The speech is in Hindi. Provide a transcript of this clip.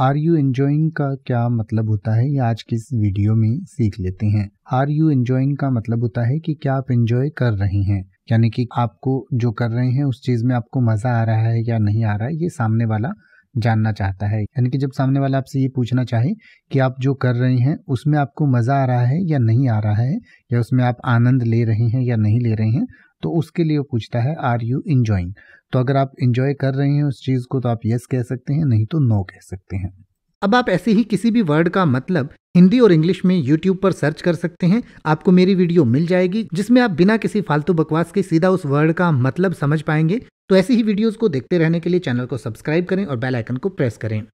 आर यू एंजॉइंग का क्या मतलब होता है ये आज की इस वीडियो में सीख लेते हैं आर यू एंजॉइंग का मतलब होता है कि क्या आप एंजॉय कर रहे हैं यानी कि आपको जो कर रहे हैं उस चीज़ में आपको मज़ा आ रहा है या नहीं आ रहा है ये सामने वाला जानना चाहता है यानी कि जब सामने वाला आपसे ये पूछना चाहे कि आप जो कर रहे हैं उसमें आपको मज़ा आ रहा है या नहीं आ रहा है या उसमें आप आनंद ले रहे हैं या नहीं ले रहे हैं तो उसके लिए वो पूछता है आर यू इंजॉइंग तो अगर आप इंजॉय कर रहे हैं उस चीज़ को तो आप यस कह सकते हैं नहीं तो नो कह सकते हैं अब आप ऐसे ही किसी भी वर्ड का मतलब हिंदी और इंग्लिश में यूट्यूब पर सर्च कर सकते हैं आपको मेरी वीडियो मिल जाएगी जिसमें आप बिना किसी फालतू बकवास के सीधा उस वर्ड का मतलब समझ पाएंगे तो ऐसी ही वीडियोस को देखते रहने के लिए चैनल को सब्सक्राइब करें और बेल आइकन को प्रेस करें